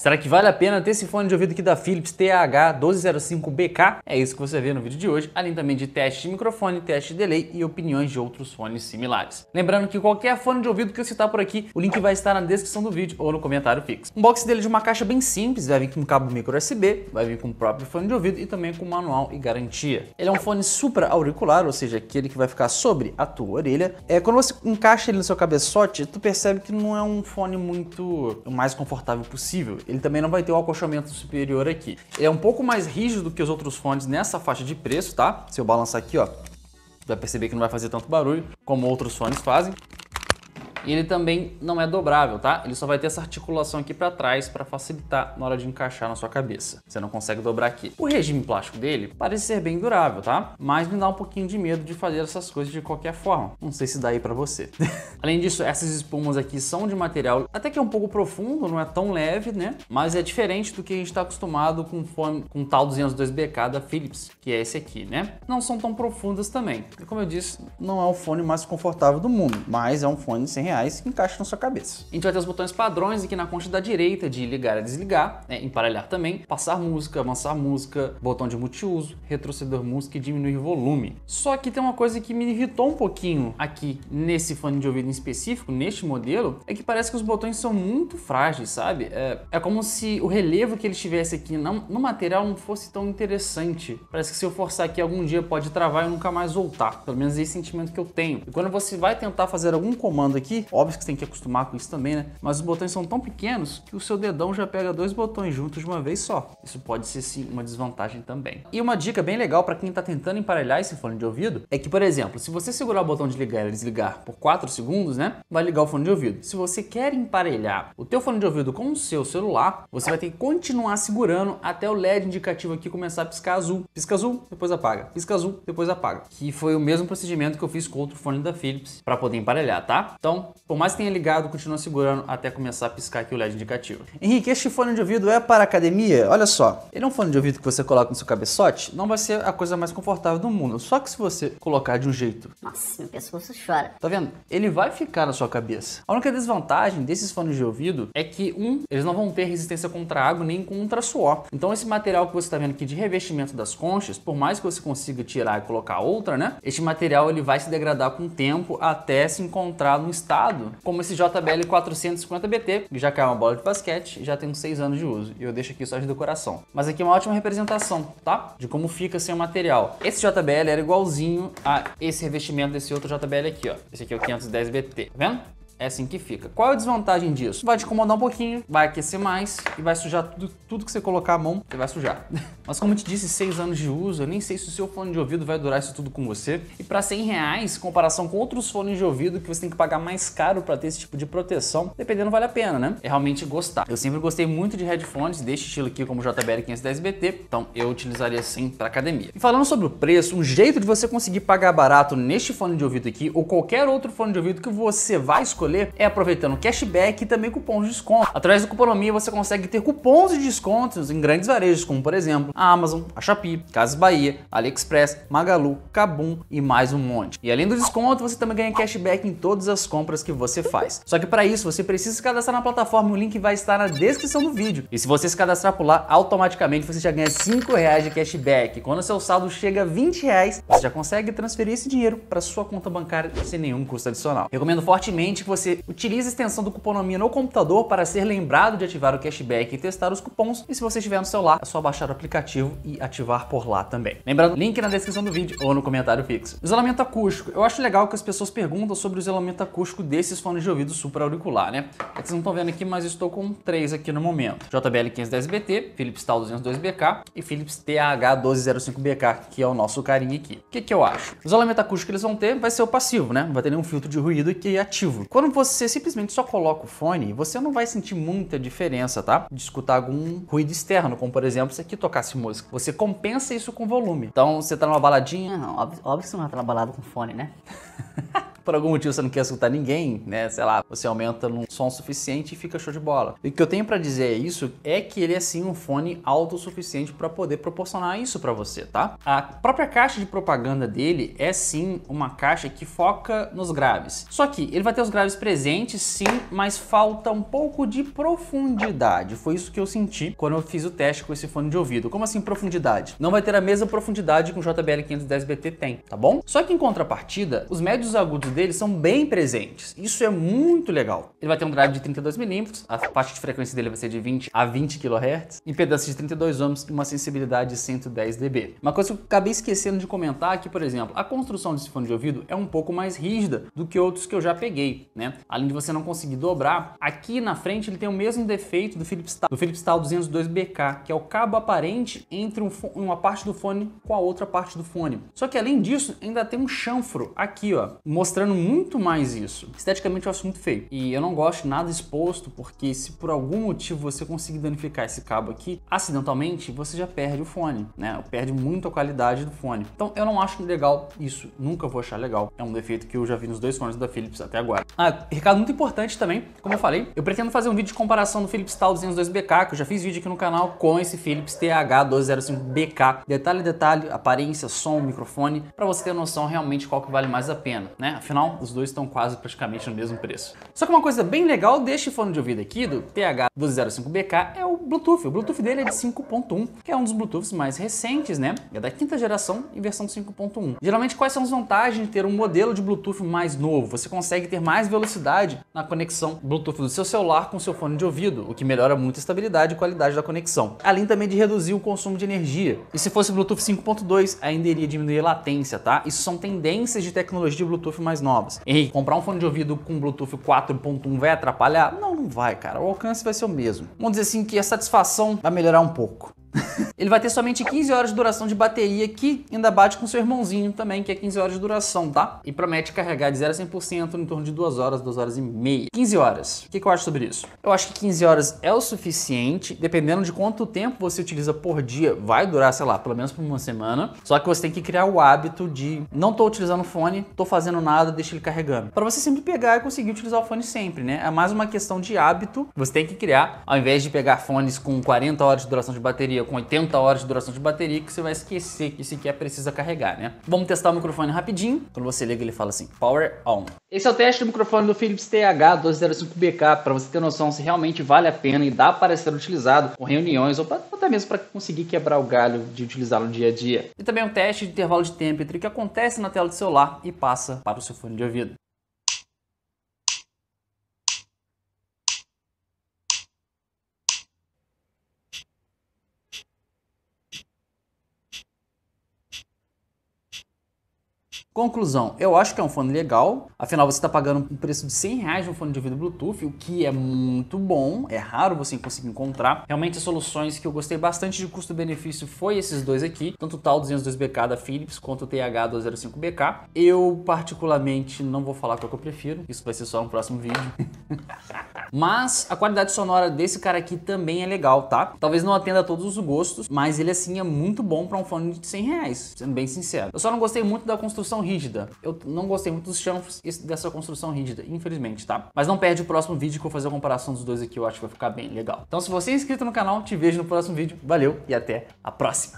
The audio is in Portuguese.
Será que vale a pena ter esse fone de ouvido aqui da Philips TH1205BK? É isso que você vê no vídeo de hoje, além também de teste de microfone, teste de delay e opiniões de outros fones similares. Lembrando que qualquer fone de ouvido que eu citar por aqui, o link vai estar na descrição do vídeo ou no comentário fixo. Um box dele de uma caixa bem simples, vai vir com cabo micro USB, vai vir com o próprio fone de ouvido e também com manual e garantia. Ele é um fone supra auricular, ou seja, aquele que vai ficar sobre a tua orelha. É, quando você encaixa ele no seu cabeçote, tu percebe que não é um fone muito o mais confortável possível ele também não vai ter o alcochamento superior aqui. Ele é um pouco mais rígido que os outros fones nessa faixa de preço, tá? Se eu balançar aqui, ó, vai perceber que não vai fazer tanto barulho como outros fones fazem. E ele também não é dobrável, tá? Ele só vai ter essa articulação aqui para trás para facilitar na hora de encaixar na sua cabeça. Você não consegue dobrar aqui. O regime plástico dele parece ser bem durável, tá? Mas me dá um pouquinho de medo de fazer essas coisas de qualquer forma. Não sei se dá aí para você. Além disso, essas espumas aqui são de material até que é um pouco profundo, não é tão leve, né? Mas é diferente do que a gente está acostumado com fone, com tal 202BK da Philips, que é esse aqui, né? Não são tão profundas também. E como eu disse, não é o fone mais confortável do mundo, mas é um fone de 100 reais reais que encaixa na sua cabeça. A gente vai ter os botões padrões aqui na concha da direita de ligar e desligar, né, emparelhar também, passar música, avançar música, botão de multiuso, retroceder música e diminuir volume. Só que tem uma coisa que me irritou um pouquinho aqui nesse fone de ouvido em específico, neste modelo, é que parece que os botões são muito frágeis, sabe? É, é como se o relevo que ele tivesse aqui no material não fosse tão interessante. Parece que se eu forçar aqui algum dia pode travar e nunca mais voltar. Pelo menos esse sentimento que eu tenho. E quando você vai tentar fazer algum comando aqui, Óbvio que você tem que acostumar com isso também, né? Mas os botões são tão pequenos que o seu dedão já pega dois botões juntos de uma vez só. Isso pode ser sim uma desvantagem também. E uma dica bem legal para quem está tentando emparelhar esse fone de ouvido é que, por exemplo, se você segurar o botão de ligar e desligar por 4 segundos, né? Vai ligar o fone de ouvido. Se você quer emparelhar o teu fone de ouvido com o seu celular, você vai ter que continuar segurando até o LED indicativo aqui começar a piscar azul. Pisca azul, depois apaga. Pisca azul, depois apaga. Que foi o mesmo procedimento que eu fiz com outro fone da Philips para poder emparelhar, tá? Então, por mais que tenha ligado, continua segurando até começar a piscar aqui o LED indicativo. Henrique, este fone de ouvido é para academia? Olha só, ele é um fone de ouvido que você coloca no seu cabeçote, não vai ser a coisa mais confortável do mundo. Só que se você colocar de um jeito... Nossa, meu pescoço chora. Tá vendo? Ele vai ficar na sua cabeça. A única desvantagem desses fones de ouvido é que, um, eles não vão ter resistência contra água nem contra suor. Então esse material que você está vendo aqui de revestimento das conchas, por mais que você consiga tirar e colocar outra, né? Este material ele vai se degradar com o tempo até se encontrar num estado como esse JBL 450BT, que já caiu uma bola de basquete e já tem uns 6 anos de uso. E eu deixo aqui só de decoração. Mas aqui é uma ótima representação, tá? De como fica sem o material. Esse JBL era igualzinho a esse revestimento desse outro JBL aqui, ó. Esse aqui é o 510BT, tá vendo? É assim que fica. Qual é a desvantagem disso? Vai te incomodar um pouquinho, vai aquecer mais e vai sujar tudo, tudo que você colocar a mão, você vai sujar. Mas como eu te disse, 6 anos de uso, eu nem sei se o seu fone de ouvido vai durar isso tudo com você. E para 100 reais, em comparação com outros fones de ouvido que você tem que pagar mais caro para ter esse tipo de proteção, dependendo vale a pena, né? É realmente gostar. Eu sempre gostei muito de headphones deste estilo aqui, como o JBL 510BT, então eu utilizaria sim para academia. E falando sobre o preço, um jeito de você conseguir pagar barato neste fone de ouvido aqui ou qualquer outro fone de ouvido que você vai escolher escolher é aproveitando cashback e também cupons de desconto. Através do Cuponomia você consegue ter cupons de descontos em grandes varejos, como por exemplo a Amazon, a Shopee, Casas Bahia, AliExpress, Magalu, Kabum e mais um monte. E além do desconto, você também ganha cashback em todas as compras que você faz. Só que para isso você precisa se cadastrar na plataforma, o link vai estar na descrição do vídeo. E se você se cadastrar por lá, automaticamente você já ganha 5 reais de cashback. Quando seu saldo chega a 20 reais, você já consegue transferir esse dinheiro para sua conta bancária sem nenhum custo adicional. Recomendo fortemente que você você utiliza a extensão do Cuponomia no computador para ser lembrado de ativar o cashback e testar os cupons. E se você estiver no celular, é só baixar o aplicativo e ativar por lá também. Lembrando, link na descrição do vídeo ou no comentário fixo. Isolamento acústico. Eu acho legal que as pessoas perguntam sobre o isolamento acústico desses fones de ouvido super auricular, né? É que vocês não estão vendo aqui, mas estou com três aqui no momento. JBL 510BT, Philips Tal 202BK e Philips TH1205BK, que é o nosso carinha aqui. O que, que eu acho? O isolamento acústico que eles vão ter vai ser o passivo, né? Não vai ter nenhum filtro de ruído aqui ativo. Quando quando você simplesmente só coloca o fone, você não vai sentir muita diferença, tá? De escutar algum ruído externo, como por exemplo se aqui tocasse música. Você compensa isso com volume. Então você tá numa baladinha. Não, óbvio, óbvio que você não tá numa balada com fone, né? por algum motivo você não quer escutar ninguém, né? Sei lá, você aumenta num som suficiente e fica show de bola. E o que eu tenho para dizer é isso é que ele é sim um fone alto o suficiente para poder proporcionar isso para você, tá? A própria caixa de propaganda dele é sim uma caixa que foca nos graves. Só que ele vai ter os graves presentes sim, mas falta um pouco de profundidade. Foi isso que eu senti quando eu fiz o teste com esse fone de ouvido. Como assim profundidade? Não vai ter a mesma profundidade que o JBL 510BT tem, tá bom? Só que em contrapartida, os médios agudos dele são bem presentes. Isso é muito legal. Ele vai ter um drive de 32mm, a faixa de frequência dele vai ser de 20 a 20 kHz, impedância de 32 ohms e uma sensibilidade de 110 dB. Uma coisa que eu acabei esquecendo de comentar é por exemplo, a construção desse fone de ouvido é um pouco mais rígida do que outros que eu já peguei, né? Além de você não conseguir dobrar, aqui na frente ele tem o mesmo defeito do Philips Tal, do Philips Tal 202BK, que é o cabo aparente entre um uma parte do fone com a outra parte do fone. Só que além disso, ainda tem um chanfro aqui, ó, mostrando mostrando muito mais isso. Esteticamente eu acho muito feio. E eu não gosto de nada exposto, porque se por algum motivo você conseguir danificar esse cabo aqui, acidentalmente, você já perde o fone, né? Perde muito a qualidade do fone. Então eu não acho legal isso. Nunca vou achar legal. É um defeito que eu já vi nos dois fones da Philips até agora. Ah, recado muito importante também, como eu falei, eu pretendo fazer um vídeo de comparação do Philips Tal 202BK, que eu já fiz vídeo aqui no canal, com esse Philips TH205BK. Detalhe, detalhe, aparência, som, microfone, para você ter noção realmente qual que vale mais a pena, né? Afinal, os dois estão quase praticamente no mesmo preço. Só que uma coisa bem legal deste fone de ouvido aqui, do TH1205BK, é o Bluetooth. O Bluetooth dele é de 5.1, que é um dos Bluetooths mais recentes, né? É da quinta geração e versão 5.1. Geralmente, quais são as vantagens de ter um modelo de Bluetooth mais novo? Você consegue ter mais velocidade na conexão Bluetooth do seu celular com seu fone de ouvido, o que melhora muito a estabilidade e qualidade da conexão, além também de reduzir o consumo de energia. E se fosse Bluetooth 5.2, ainda iria diminuir a latência, tá? Isso são tendências de tecnologia de Bluetooth mais mais novas. Henrique, comprar um fone de ouvido com Bluetooth 4.1 vai atrapalhar? Não, não vai, cara. O alcance vai ser o mesmo. Vamos dizer assim que a satisfação vai melhorar um pouco. Ele vai ter somente 15 horas de duração de bateria, que ainda bate com seu irmãozinho também, que é 15 horas de duração, tá? E promete carregar de 0 a 100% em torno de 2 horas, 2 horas e meia. 15 horas. O que, que, eu acho sobre isso? Eu acho que 15 horas é o suficiente, dependendo de quanto tempo você utiliza por dia. Vai durar, sei lá, pelo menos por uma semana. Só que você tem que criar o hábito de não tô utilizando o fone, tô fazendo nada, deixa ele carregando. Para você sempre pegar e conseguir utilizar o fone sempre, né? É mais uma questão de hábito. Você tem que criar, ao invés de pegar fones com 40 horas de duração de bateria, bateria com 80 horas de duração de bateria que você vai esquecer que sequer é precisa carregar, né? Vamos testar o microfone rapidinho. Quando você liga, ele fala assim: Power on. Esse é o teste do microfone do Philips TH205BK para você ter noção se realmente vale a pena e dá para ser utilizado com reuniões ou até mesmo para conseguir quebrar o galho de utilizá-lo no dia a dia. E também é um teste de intervalo de tempo entre o que acontece na tela do celular e passa para o seu fone de ouvido. Conclusão, eu acho que é um fone legal, afinal você está pagando um preço de 100 reais um fone de ouvido Bluetooth, o que é muito bom, é raro você conseguir encontrar. Realmente as soluções que eu gostei bastante de custo-benefício foi esses dois aqui, tanto o TAL 202BK da Philips quanto o TH205BK. Eu particularmente não vou falar qual que eu prefiro, isso vai ser só no próximo vídeo. Mas a qualidade sonora desse cara aqui também é legal, tá? Talvez não atenda a todos os gostos, mas ele assim é muito bom para um fone de 100 reais, sendo bem sincero. Eu só não gostei muito da construção rígida. Eu não gostei muito dos chanfos dessa construção rígida, infelizmente, tá? Mas não perde o próximo vídeo que eu vou fazer a comparação dos dois aqui, eu acho que vai ficar bem legal. Então se você é inscrito no canal, te vejo no próximo vídeo. Valeu e até a próxima!